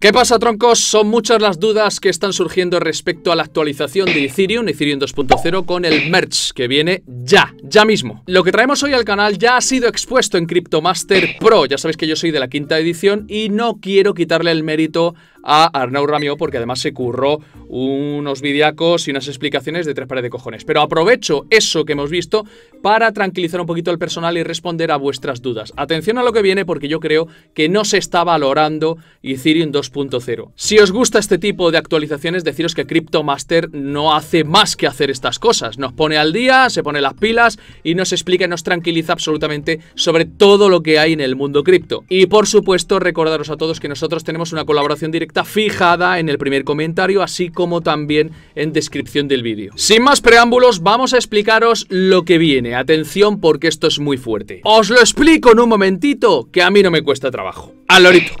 ¿Qué pasa troncos? Son muchas las dudas que están surgiendo respecto a la actualización de Ethereum, Ethereum 2.0 con el merch que viene ya, ya mismo. Lo que traemos hoy al canal ya ha sido expuesto en Cryptomaster Pro, ya sabéis que yo soy de la quinta edición y no quiero quitarle el mérito a Arnau Ramió porque además se curró unos vidiacos y unas explicaciones de tres pares de cojones. Pero aprovecho eso que hemos visto para tranquilizar un poquito al personal y responder a vuestras dudas. Atención a lo que viene porque yo creo que no se está valorando Ethereum 2.0. Si os gusta este tipo de actualizaciones, deciros que CryptoMaster no hace más que hacer estas cosas. Nos pone al día, se pone las pilas y nos explica y nos tranquiliza absolutamente sobre todo lo que hay en el mundo cripto. Y por supuesto, recordaros a todos que nosotros tenemos una colaboración directa fijada en el primer comentario, así como también en descripción del vídeo. Sin más preámbulos, vamos a explicaros lo que viene. Atención porque esto es muy fuerte. Os lo explico en un momentito, que a mí no me cuesta trabajo. ¡Alorito!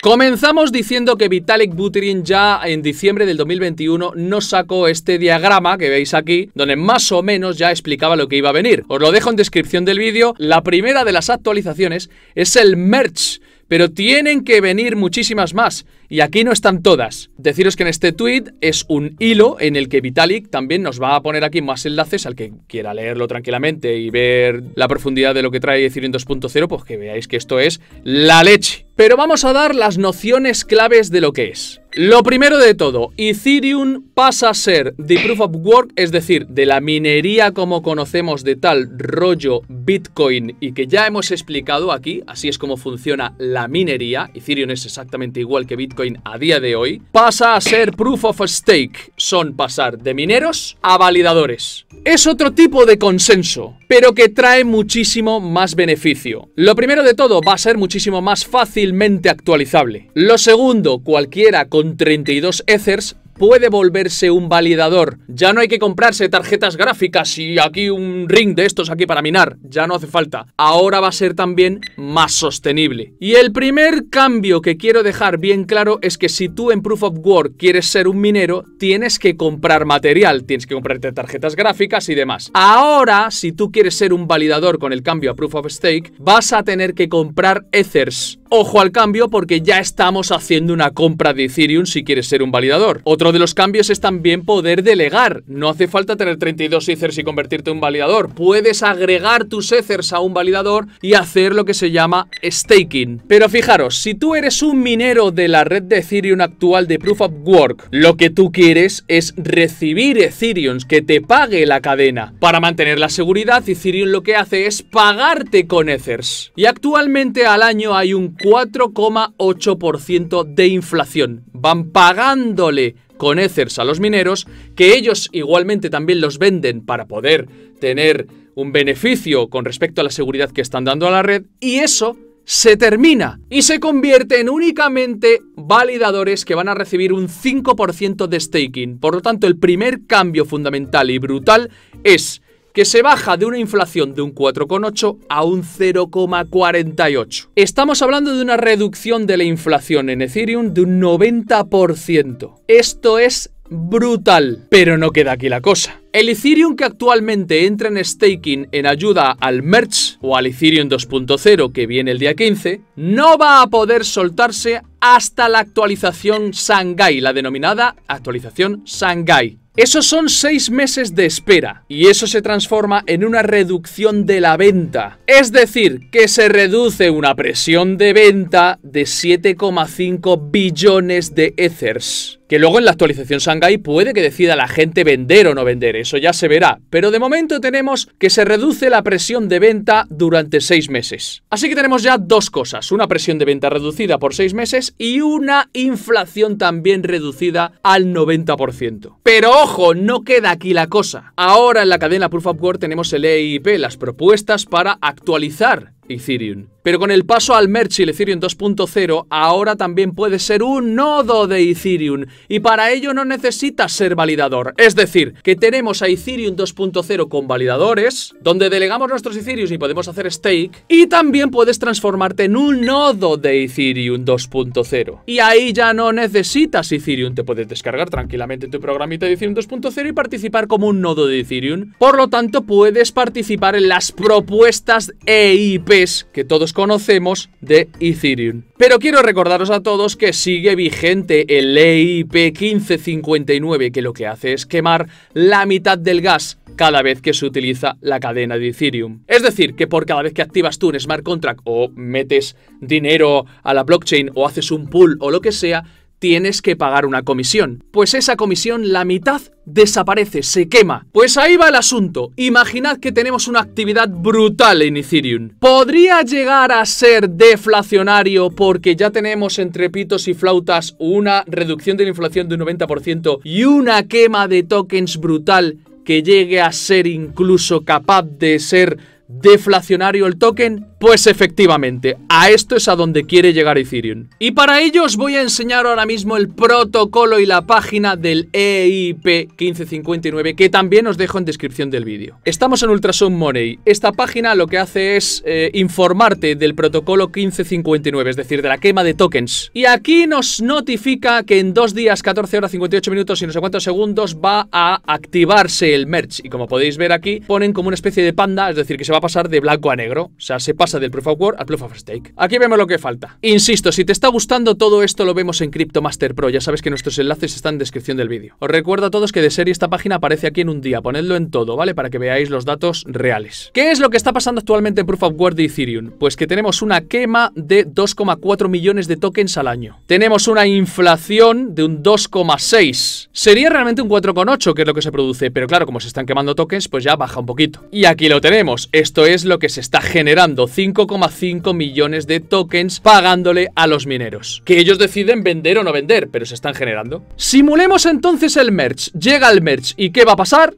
Comenzamos diciendo que Vitalik Buterin ya en diciembre del 2021 nos sacó este diagrama que veis aquí, donde más o menos ya explicaba lo que iba a venir. Os lo dejo en descripción del vídeo. La primera de las actualizaciones es el Merch pero tienen que venir muchísimas más, y aquí no están todas. Deciros que en este tweet es un hilo en el que Vitalik también nos va a poner aquí más enlaces al que quiera leerlo tranquilamente y ver la profundidad de lo que trae Ethereum 2.0, pues que veáis que esto es la leche. Pero vamos a dar las nociones claves de lo que es. Lo primero de todo, Ethereum pasa a ser de Proof of Work, es decir, de la minería como conocemos de tal rollo Bitcoin y que ya hemos explicado aquí, así es como funciona la minería, Ethereum es exactamente igual que Bitcoin a día de hoy, pasa a ser Proof of Stake, son pasar de mineros a validadores. Es otro tipo de consenso, pero que trae muchísimo más beneficio. Lo primero de todo, va a ser muchísimo más fácil actualizable. Lo segundo, cualquiera con 32 Ethers puede volverse un validador. Ya no hay que comprarse tarjetas gráficas y aquí un ring de estos aquí para minar. Ya no hace falta. Ahora va a ser también más sostenible. Y el primer cambio que quiero dejar bien claro es que si tú en Proof of Work quieres ser un minero, tienes que comprar material, tienes que comprarte tarjetas gráficas y demás. Ahora, si tú quieres ser un validador con el cambio a Proof of Stake, vas a tener que comprar Ethers. Ojo al cambio porque ya estamos haciendo una compra de Ethereum si quieres ser un validador. Otro de los cambios es también poder delegar. No hace falta tener 32 Ethers y convertirte en un validador. Puedes agregar tus Ethers a un validador y hacer lo que se llama staking. Pero fijaros, si tú eres un minero de la red de Ethereum actual de Proof of Work, lo que tú quieres es recibir Ethereum que te pague la cadena. Para mantener la seguridad, Ethereum lo que hace es pagarte con Ethers. Y actualmente al año hay un 4,8% de inflación. Van pagándole con Ethers a los mineros, que ellos igualmente también los venden para poder tener un beneficio con respecto a la seguridad que están dando a la red, y eso se termina y se convierte en únicamente validadores que van a recibir un 5% de staking. Por lo tanto, el primer cambio fundamental y brutal es que se baja de una inflación de un 4,8 a un 0,48. Estamos hablando de una reducción de la inflación en Ethereum de un 90%. Esto es brutal. Pero no queda aquí la cosa. El Ethereum que actualmente entra en staking en ayuda al merch o al Ethereum 2.0 que viene el día 15, no va a poder soltarse hasta la actualización Shanghai, la denominada actualización Shanghai. Esos son seis meses de espera y eso se transforma en una reducción de la venta. Es decir, que se reduce una presión de venta de 7,5 billones de Ethers que luego en la actualización Shanghai puede que decida la gente vender o no vender, eso ya se verá, pero de momento tenemos que se reduce la presión de venta durante seis meses. Así que tenemos ya dos cosas, una presión de venta reducida por seis meses y una inflación también reducida al 90%. Pero ojo, no queda aquí la cosa. Ahora en la cadena Proof of Work tenemos el EIP, las propuestas para actualizar Ethereum. Pero con el paso al Merch y el Ethereum 2.0, ahora también puedes ser un nodo de Ethereum. Y para ello no necesitas ser validador. Es decir, que tenemos a Ethereum 2.0 con validadores, donde delegamos nuestros Ethereum y podemos hacer stake. Y también puedes transformarte en un nodo de Ethereum 2.0. Y ahí ya no necesitas Ethereum. Te puedes descargar tranquilamente tu programita de Ethereum 2.0 y participar como un nodo de Ethereum. Por lo tanto, puedes participar en las propuestas EIP que todos conocemos de Ethereum. Pero quiero recordaros a todos que sigue vigente el EIP 1559 que lo que hace es quemar la mitad del gas cada vez que se utiliza la cadena de Ethereum. Es decir, que por cada vez que activas tú un smart contract o metes dinero a la blockchain o haces un pool o lo que sea, tienes que pagar una comisión. Pues esa comisión, la mitad desaparece, se quema. Pues ahí va el asunto. Imaginad que tenemos una actividad brutal en Ethereum. ¿Podría llegar a ser deflacionario porque ya tenemos entre pitos y flautas una reducción de la inflación de un 90% y una quema de tokens brutal que llegue a ser incluso capaz de ser deflacionario el token? Pues efectivamente, a esto es a donde quiere llegar Ethereum. Y para ello os voy a enseñar ahora mismo el protocolo y la página del EIP 1559 que también os dejo en descripción del vídeo. Estamos en Ultrasound Money. Esta página lo que hace es eh, informarte del protocolo 1559, es decir, de la quema de tokens. Y aquí nos notifica que en dos días, 14 horas, 58 minutos y no sé cuántos segundos va a activarse el merch. Y como podéis ver aquí, ponen como una especie de panda, es decir, que se va a pasar de blanco a negro. O sea, se del Proof of Work al Proof of Stake. Aquí vemos lo que falta. Insisto, si te está gustando todo esto lo vemos en Cryptomaster Pro, ya sabes que nuestros enlaces están en descripción del vídeo. Os recuerdo a todos que de serie esta página aparece aquí en un día, ponedlo en todo, ¿vale? Para que veáis los datos reales. ¿Qué es lo que está pasando actualmente en Proof of Work de Ethereum? Pues que tenemos una quema de 2,4 millones de tokens al año. Tenemos una inflación de un 2,6. Sería realmente un 4,8 que es lo que se produce, pero claro, como se están quemando tokens, pues ya baja un poquito. Y aquí lo tenemos. Esto es lo que se está generando, 5,5 millones de tokens pagándole a los mineros, que ellos deciden vender o no vender, pero se están generando. Simulemos entonces el merch, llega el merch y ¿qué va a pasar?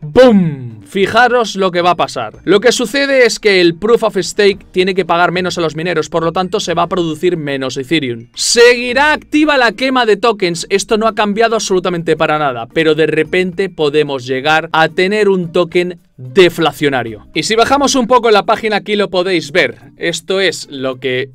¡Boom! Fijaros lo que va a pasar. Lo que sucede es que el Proof of Stake tiene que pagar menos a los mineros, por lo tanto se va a producir menos Ethereum. Seguirá activa la quema de tokens, esto no ha cambiado absolutamente para nada, pero de repente podemos llegar a tener un token deflacionario. Y si bajamos un poco en la página aquí lo podéis ver. Esto es lo que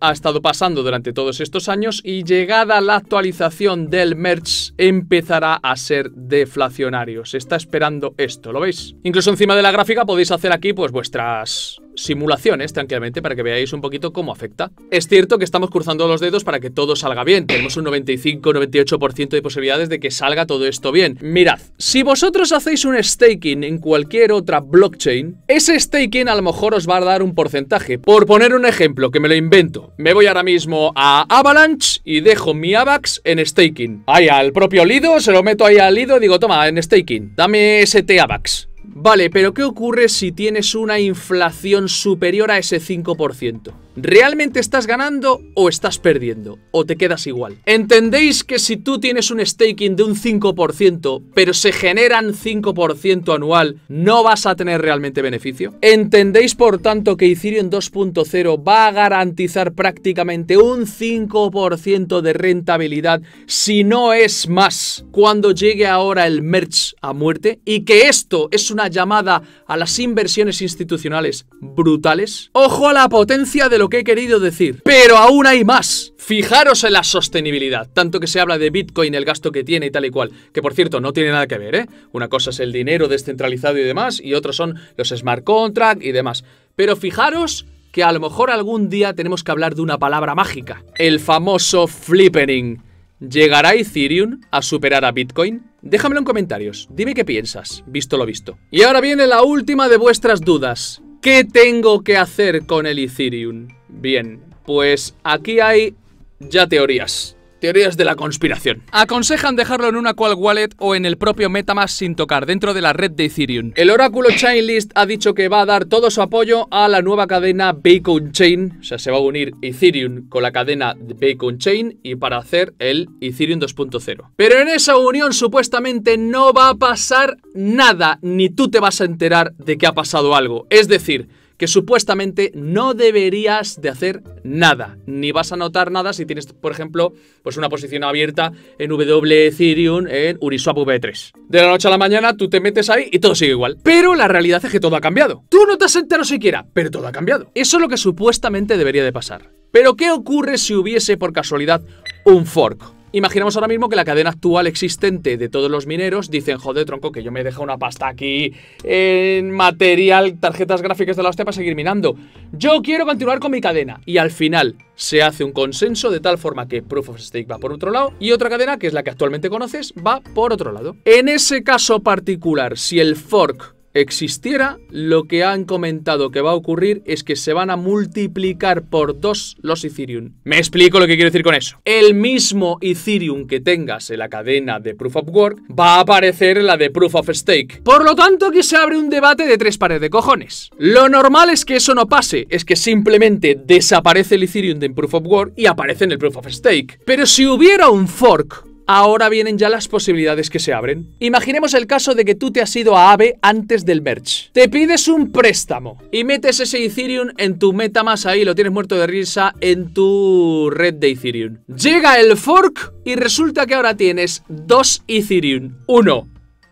ha estado pasando durante todos estos años y llegada la actualización del merch empezará a ser deflacionario. Se está esperando esto, ¿lo veis? Incluso encima de la gráfica podéis hacer aquí pues vuestras simulaciones tranquilamente para que veáis un poquito cómo afecta. Es cierto que estamos cruzando los dedos para que todo salga bien. Tenemos un 95-98% de posibilidades de que salga todo esto bien. Mirad, si vosotros hacéis un staking en cualquier otra blockchain, ese staking a lo mejor os va a dar un porcentaje. Por poner un ejemplo, que me lo invento. Me voy ahora mismo a Avalanche y dejo mi AVAX en staking. Ahí al propio Lido, se lo meto ahí al Lido y digo, toma, en staking, dame T AVAX. Vale, pero ¿qué ocurre si tienes una inflación superior a ese 5%? ¿Realmente estás ganando o estás perdiendo? ¿O te quedas igual? ¿Entendéis que si tú tienes un staking de un 5%, pero se generan 5% anual, no vas a tener realmente beneficio? ¿Entendéis, por tanto, que Ethereum 2.0 va a garantizar prácticamente un 5% de rentabilidad, si no es más, cuando llegue ahora el merch a muerte? ¿Y que esto es una llamada a las inversiones institucionales brutales? ¡Ojo a la potencia de lo que he querido decir. Pero aún hay más. Fijaros en la sostenibilidad, tanto que se habla de Bitcoin, el gasto que tiene y tal y cual, que por cierto no tiene nada que ver, ¿eh? Una cosa es el dinero descentralizado y demás, y otros son los smart contracts y demás. Pero fijaros que a lo mejor algún día tenemos que hablar de una palabra mágica, el famoso flippening. ¿Llegará Ethereum a superar a Bitcoin? Déjamelo en comentarios, dime qué piensas, visto lo visto. Y ahora viene la última de vuestras dudas. ¿Qué tengo que hacer con el Ethereum? Bien, pues aquí hay ya teorías. Teorías de la conspiración. Aconsejan dejarlo en una cual wallet o en el propio Metamask sin tocar dentro de la red de Ethereum. El oráculo Chainlist ha dicho que va a dar todo su apoyo a la nueva cadena Bacon Chain. O sea, se va a unir Ethereum con la cadena Bacon Chain y para hacer el Ethereum 2.0. Pero en esa unión supuestamente no va a pasar nada, ni tú te vas a enterar de que ha pasado algo. Es decir, que supuestamente no deberías de hacer nada, ni vas a notar nada si tienes, por ejemplo, pues una posición abierta en W Ethereum en Uniswap V3. E de la noche a la mañana tú te metes ahí y todo sigue igual. Pero la realidad es que todo ha cambiado. Tú no te has enterado siquiera, pero todo ha cambiado. Eso es lo que supuestamente debería de pasar. Pero ¿qué ocurre si hubiese por casualidad un fork? Imaginemos ahora mismo que la cadena actual existente de todos los mineros dicen, joder, tronco, que yo me he una pasta aquí en material, tarjetas gráficas de la hostia para seguir minando. Yo quiero continuar con mi cadena. Y al final se hace un consenso de tal forma que Proof of Stake va por otro lado y otra cadena, que es la que actualmente conoces, va por otro lado. En ese caso particular, si el fork existiera, lo que han comentado que va a ocurrir es que se van a multiplicar por dos los Ethereum. Me explico lo que quiero decir con eso. El mismo Ethereum que tengas en la cadena de Proof of Work va a aparecer en la de Proof of Stake. Por lo tanto, aquí se abre un debate de tres pares de cojones. Lo normal es que eso no pase, es que simplemente desaparece el Ethereum de Proof of Work y aparece en el Proof of Stake. Pero si hubiera un fork ahora vienen ya las posibilidades que se abren. Imaginemos el caso de que tú te has ido a AVE antes del merch. Te pides un préstamo y metes ese Ethereum en tu MetaMask ahí, lo tienes muerto de risa en tu red de Ethereum. Llega el fork y resulta que ahora tienes dos Ethereum. Uno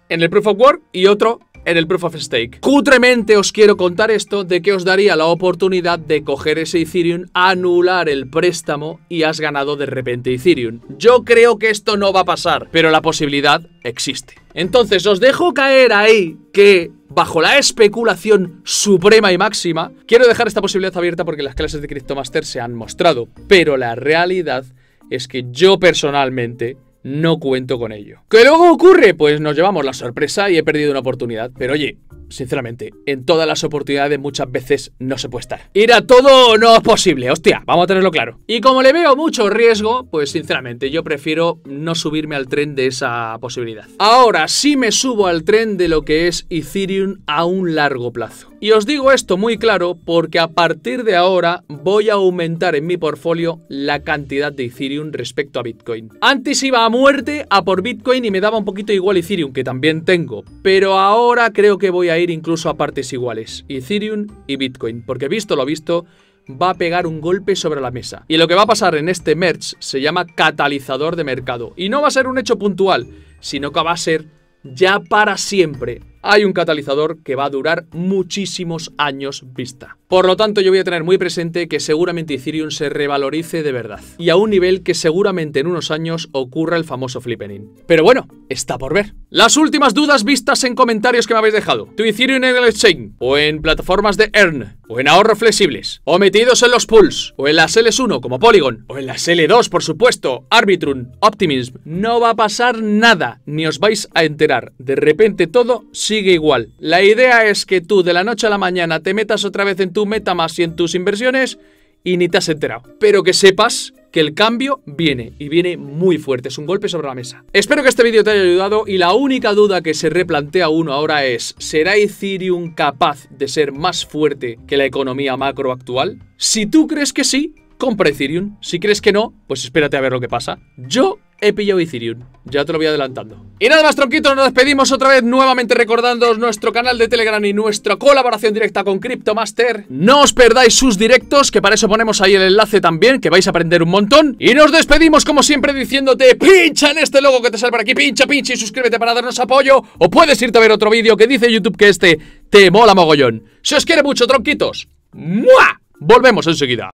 en el Proof of Work y otro en el Proof of Stake. Cutremente os quiero contar esto de que os daría la oportunidad de coger ese Ethereum, anular el préstamo y has ganado de repente Ethereum. Yo creo que esto no va a pasar, pero la posibilidad existe. Entonces os dejo caer ahí que bajo la especulación suprema y máxima, quiero dejar esta posibilidad abierta porque las clases de Cryptomaster se han mostrado, pero la realidad es que yo personalmente no cuento con ello. ¿Qué luego ocurre? Pues nos llevamos la sorpresa y he perdido una oportunidad. Pero oye, sinceramente, en todas las oportunidades muchas veces no se puede estar. Ir a todo no es posible, hostia, vamos a tenerlo claro. Y como le veo mucho riesgo, pues sinceramente yo prefiero no subirme al tren de esa posibilidad. Ahora sí me subo al tren de lo que es Ethereum a un largo plazo. Y os digo esto muy claro porque a partir de ahora voy a aumentar en mi portfolio la cantidad de Ethereum respecto a Bitcoin. Antes iba a muerte a por Bitcoin y me daba un poquito igual Ethereum, que también tengo, pero ahora creo que voy a ir incluso a partes iguales, Ethereum y Bitcoin, porque visto lo visto, va a pegar un golpe sobre la mesa. Y lo que va a pasar en este merch se llama catalizador de mercado. Y no va a ser un hecho puntual, sino que va a ser ya para siempre hay un catalizador que va a durar muchísimos años vista. Por lo tanto, yo voy a tener muy presente que seguramente Ethereum se revalorice de verdad, y a un nivel que seguramente en unos años ocurra el famoso flippening. Pero bueno, está por ver. Las últimas dudas vistas en comentarios que me habéis dejado. ¿Tu Ethereum en el exchange? ¿O en plataformas de Earn? ¿O en ahorros flexibles? ¿O metidos en los pools? ¿O en las L1 como Polygon? ¿O en las L2, por supuesto? Arbitrum, Optimism. No va a pasar nada, ni os vais a enterar. De repente todo sí sigue igual. La idea es que tú de la noche a la mañana te metas otra vez en tu más y en tus inversiones y ni te has enterado. Pero que sepas que el cambio viene y viene muy fuerte, es un golpe sobre la mesa. Espero que este vídeo te haya ayudado y la única duda que se replantea uno ahora es, ¿será Ethereum capaz de ser más fuerte que la economía macro actual? Si tú crees que sí, compra Ethereum. Si crees que no, pues espérate a ver lo que pasa. Yo he pillado Ethereum. Ya te lo voy adelantando. Y nada más, tronquitos, nos despedimos otra vez nuevamente recordándoos nuestro canal de Telegram y nuestra colaboración directa con Cryptomaster. No os perdáis sus directos, que para eso ponemos ahí el enlace también, que vais a aprender un montón. Y nos despedimos, como siempre, diciéndote, pincha en este logo que te sale por aquí, pincha, pincha y suscríbete para darnos apoyo. O puedes irte a ver otro vídeo que dice YouTube que este te mola mogollón. Se os quiere mucho, tronquitos. ¡Mua! Volvemos enseguida.